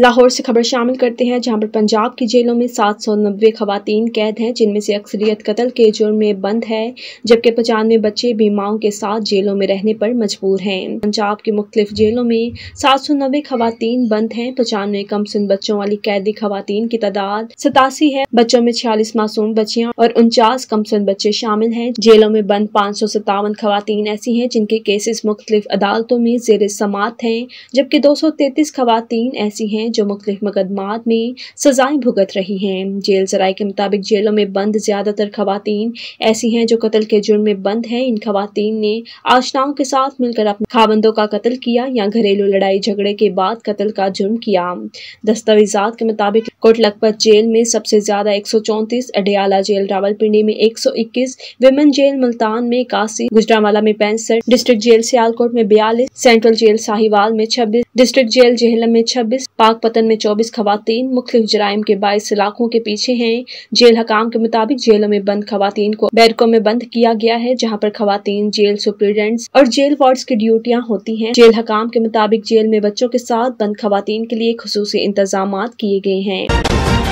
लाहौर से खबर शामिल करते हैं जहां पर पंजाब की जेलों में सात सौ नब्बे खवतान कैद हैं जिनमें से अक्सरियत कत्ल के जुर्म में बंद है जबकि पचानवे बच्चे भी के साथ जेलों में रहने पर मजबूर हैं पंजाब की मुख्तलिफ जेलों में सात सौ नब्बे खवतान बंद हैं पचानवे कम सुन बच्चों वाली कैदी खवतान की तादाद सतासी है बच्चों में छियालीस मासूम बच्चियाँ और उनचास कम सुन बच्चे शामिल हैं जेलों में बंद पाँच सौ सतावन खवतान ऐसी हैं जिनके केसेस मुख्तलिफ अदालतों में जेर समात हैं जबकि दो सौ तैतीस खवतान ऐसी हैं जो मुख्तलिफ मुकदमात में सजाएं भुगत रही हैं जेल जराए के मुताबिक जेलों में बंद ज़्यादातर खातन ऐसी हैं जो कत्ल के जुर्म में बंद हैं इन खातन ने आशनाओं के साथ मिलकर अपने खाबंदों का कत्ल किया या घरेलू लड़ाई झगड़े के बाद कत्ल का जुर्म किया दस्तावेजात के मुताबिक कोट लखपत जेल में सबसे ज़्यादा एक सौ चौतीस अडियाला जेल रावलपिंडी में एक सौ इक्कीस विमेन जेल मुल्तान में इक्यासी गुजरावाला में पैंसठ डिस्ट्रिक्ट जेल सियालकोट में बयालीस सेंट्रल जेल साहिवाल में छब्बीस डिस्ट्रिक्ट जेल जेहलम में छब्बीस पाक पतन में 24 खातन मुख्तलिफ जराइम के बाईस इलाकों के पीछे हैं जेल हकाम के मुताबिक जेलों में बंद खवातीन को बैरकों में बंद किया गया है जहाँ पर खवातीन जेल सुप्रिटेंडेंट्स और जेल वार्ड्स की ड्यूटियाँ होती हैं जेल हकाम के मुताबिक जेल में बच्चों के साथ बंद खवातीन के लिए खसूस इंतजाम किए गए हैं